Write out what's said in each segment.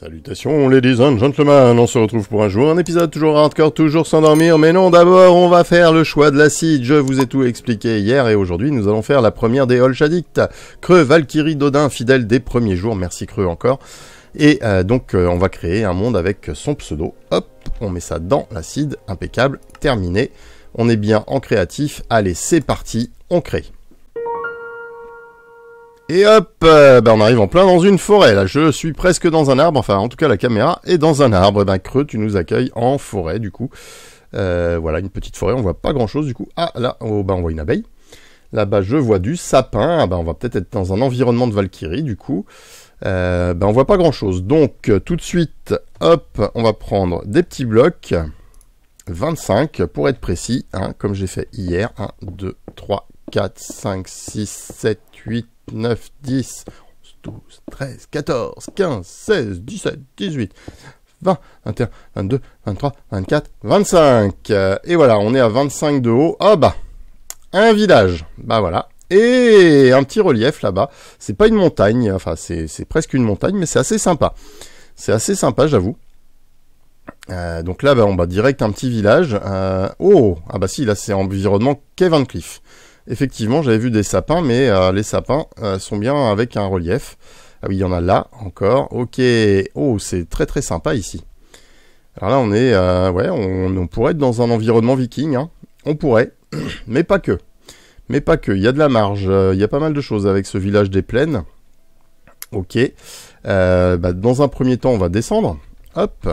Salutations, ladies and gentlemen. On se retrouve pour un jour, un épisode toujours hardcore, toujours s'endormir. Mais non, d'abord, on va faire le choix de l'acide. Je vous ai tout expliqué hier et aujourd'hui, nous allons faire la première des Holch Creux, Valkyrie, Dodin, fidèle des premiers jours. Merci Creux encore. Et euh, donc, euh, on va créer un monde avec son pseudo. Hop, on met ça dans l'acide. Impeccable. Terminé. On est bien en créatif. Allez, c'est parti. On crée. Et hop, euh, bah, on arrive en plein dans une forêt. Là, je suis presque dans un arbre. Enfin, en tout cas, la caméra est dans un arbre. Et eh ben, Creux, tu nous accueilles en forêt, du coup. Euh, voilà, une petite forêt. On voit pas grand-chose, du coup. Ah, là, oh, bah, on voit une abeille. Là-bas, je vois du sapin. Ah, bah, on va peut-être être dans un environnement de Valkyrie, du coup. Euh, on voit pas grand-chose. Donc, euh, tout de suite, hop, on va prendre des petits blocs. 25, pour être précis, hein, comme j'ai fait hier. 1, 2, 3, 4, 5, 6, 7, 8, 9, 10, 11, 12, 13, 14, 15, 16, 17, 18, 20, 21, 22, 23, 24, 25. Et voilà, on est à 25 de haut. Ah bah, un village. Bah voilà. Et un petit relief là-bas. C'est pas une montagne, enfin c'est presque une montagne, mais c'est assez sympa. C'est assez sympa, j'avoue. Euh, donc là, bah, on va direct un petit village. oh, ah bah si, là c'est environnement Kevin Cliff. Effectivement, j'avais vu des sapins, mais euh, les sapins euh, sont bien avec un relief. Ah oui, il y en a là encore. Ok, oh, c'est très très sympa ici. Alors là, on est, euh, ouais, on, pourrait être dans un environnement viking. Hein. On pourrait, mais pas que. Mais pas que. Il y a de la marge. Il y a pas mal de choses avec ce village des plaines. Ok. Bah, dans un premier temps, on va descendre. Hop.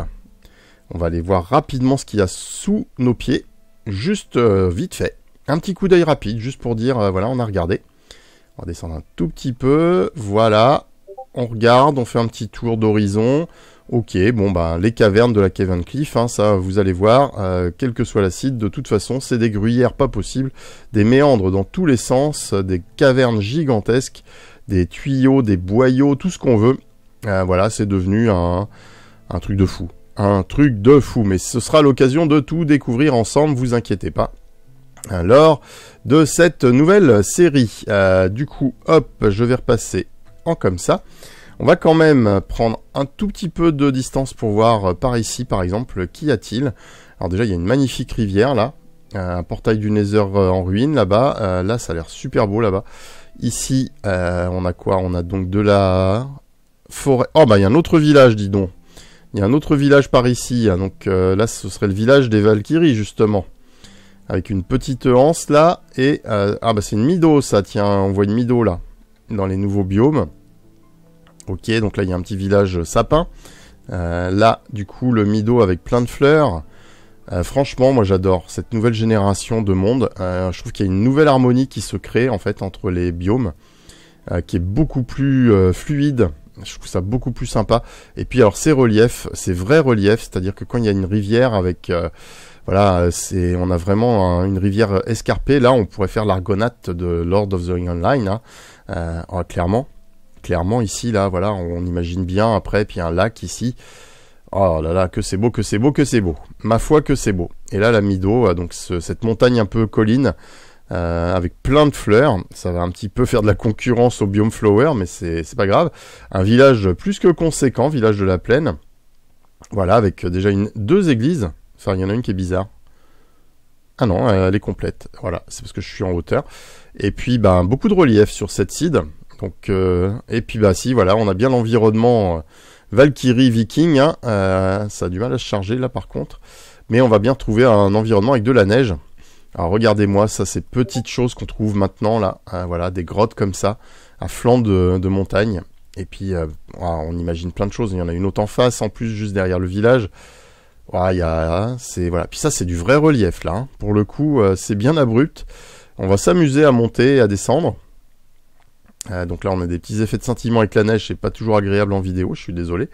On va aller voir rapidement ce qu'il y a sous nos pieds. Juste vite fait. Un petit coup d'œil rapide, juste pour dire, euh, voilà, on a regardé. On va descendre un tout petit peu. Voilà, on regarde, on fait un petit tour d'horizon. Ok, bon ben les cavernes de la Cavern Cliff, hein, ça vous allez voir, euh, quelle que soit la site, de toute façon c'est des gruyères pas possibles, des méandres dans tous les sens, des cavernes gigantesques, des tuyaux, des boyaux, tout ce qu'on veut. Euh, voilà, c'est devenu un, un truc de fou. Un truc de fou, mais ce sera l'occasion de tout découvrir ensemble, vous inquiétez pas. Alors, de cette nouvelle série. Euh, du coup, hop, je vais repasser en comme ça. On va quand même prendre un tout petit peu de distance pour voir euh, par ici, par exemple, qu'y a-t-il. Alors déjà, il y a une magnifique rivière là, euh, un portail du Nether en ruine là-bas. là, ça a l'air super beau là-bas. Ici, on a quoi On a donc de la forêt. Oh bah, il y a un autre village, dis donc. Il y a un autre village par ici. Hein. Donc là, ce serait le village des Valkyries, justement avec une petite anse là, et... Euh, ah bah c'est une mido ça, tiens, on voit une mido là, dans les nouveaux biomes. Ok, donc là il y a un petit village sapin. Euh, là, du coup, le mido avec plein de fleurs. Euh, franchement, moi j'adore cette nouvelle génération de monde. je trouve qu'il y a une nouvelle harmonie qui se crée en fait entre les biomes, qui est beaucoup plus fluide je trouve ça beaucoup plus sympa. Et puis alors ces reliefs, ces vrais reliefs, c'est-à-dire que quand il y a une rivière avec voilà, c'est, on a vraiment une rivière escarpée. Là, on pourrait faire l'argonate de Lord of the Ring Online, hein. euh, oh, clairement. Clairement, ici, là, voilà, on imagine bien après, puis un lac ici. Oh là là, que c'est beau, que c'est beau, que c'est beau. Ma foi, que c'est beau. Et là, la Mido, euh, donc cette montagne un peu colline, euh, avec plein de fleurs. Ça va un petit peu faire de la concurrence au biome flower, mais c'est pas grave. Un village plus que conséquent, village de la plaine. Voilà, avec déjà une, deux églises, Enfin, il y en a une qui est bizarre. Ah non, elle est complète. Voilà, c'est parce que je suis en hauteur. Et puis, ben, beaucoup de relief sur cette side. Donc, euh, et puis, bah si, voilà, on a bien l'environnement euh, Valkyrie Viking. Hein. Euh, ça a du mal à se charger là, par contre. Mais on va bien trouver un environnement avec de la neige. Alors regardez-moi, ça c'est petites choses qu'on trouve maintenant là, hein, voilà, des grottes comme ça, un flanc de, montagne. Et puis ah, on imagine plein de choses, il y en a une autre en face, en plus juste derrière le village. Il ah, y a, c'est voilà. Puis ça, c'est du vrai relief là. Hein. Pour le coup, euh, c'est bien abrupt. On va s'amuser à monter et à descendre. Euh, donc là, on a des petits effets de scintillement avec la neige. C'est pas toujours agréable en vidéo. Je suis désolé.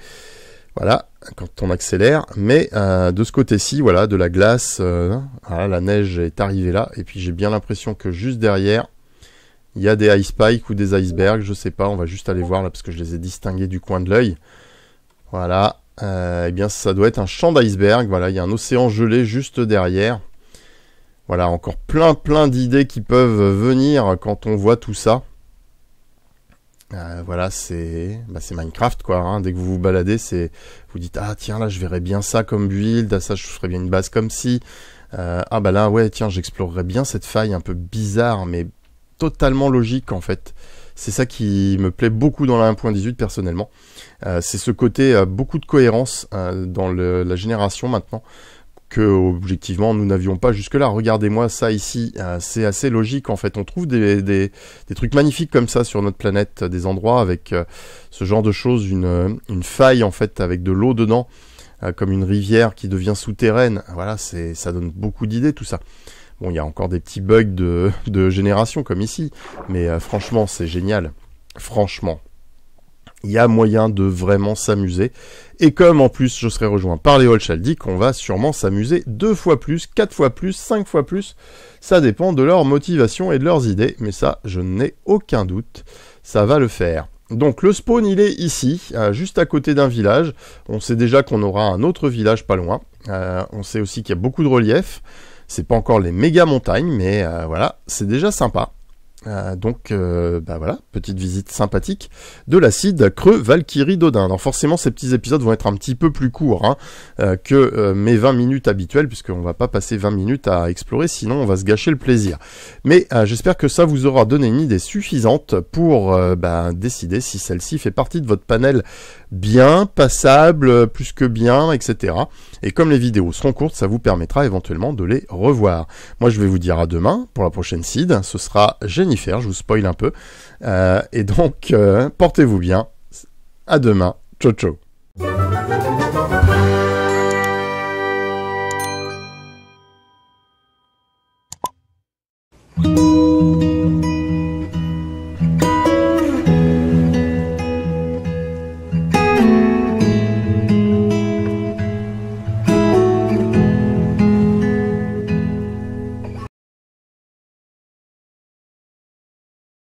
Voilà, quand on accélère. Mais euh, de ce côté-ci, voilà, de la glace. Hein, la neige est arrivée là. Et puis j'ai bien l'impression que juste derrière, il y a des ice spikes ou des icebergs. Je sais pas. On va juste aller voir là parce que je les ai distingués du coin de l'œil. Voilà, euh, eh bien, ça doit être un champ d'iceberg. Voilà, il y a un océan gelé juste derrière. Voilà, encore plein, plein d'idées qui peuvent venir quand on voit tout ça. Euh, voilà, c'est bah, Minecraft, quoi. Hein. Dès que vous vous baladez, c'est vous dites ah tiens là, je verrais bien ça comme build, ah ça je ferais bien une base comme si. Euh, ah bah là ouais tiens, j'explorerais bien cette faille un peu bizarre mais totalement logique en fait. C'est ça qui me plaît beaucoup dans la 1.18 personnellement. Euh, c'est ce côté euh, beaucoup de cohérence euh, dans la génération maintenant que objectivement nous n'avions pas jusque-là. Regardez-moi ça ici, c'est assez logique en fait. On trouve des, trucs magnifiques comme ça sur notre planète, des endroits avec ce genre de choses, une, une faille en fait avec de l'eau dedans, comme une rivière qui devient souterraine. Voilà, ça donne beaucoup d'idées tout ça. Bon, il y a encore des petits bugs de, génération comme ici, mais euh, franchement, c'est génial. Franchement, il y a moyen de vraiment s'amuser. Et comme en plus je serai rejoint par les Holchaldic, on va sûrement s'amuser deux fois plus, quatre fois plus, cinq fois plus. Ça dépend de leur motivation et de leurs idées, mais ça, je n'ai aucun doute, ça va le faire. Donc le spawn il est ici, euh, juste à côté d'un village. On sait déjà qu'on aura un autre village pas loin. Euh, on sait aussi qu'il y a beaucoup de reliefs. C'est pas encore les méga montagnes, mais euh, voilà, c'est déjà sympa. Euh, donc, ben voilà, petite visite sympathique de l'acide creux Valkyrie Dodin. Alors forcément, ces petits épisodes vont être un petit peu plus courts hein, euh, que mes 20 minutes habituelles, puisqu'on va pas passer 20 minutes à explorer, sinon on va se gâcher le plaisir. Mais j'espère que ça vous aura donné une idée suffisante pour bah, décider si celle-ci fait partie de votre panel bien, passable, plus que bien, etc. Et comme les vidéos seront courtes, ça vous permettra éventuellement de les revoir. Moi, je vais vous dire à demain pour la prochaine Cid, Ce sera génial faire, je vous spoil un peu. Euh, et donc, euh, portez-vous bien. À demain. Ciao, ciao.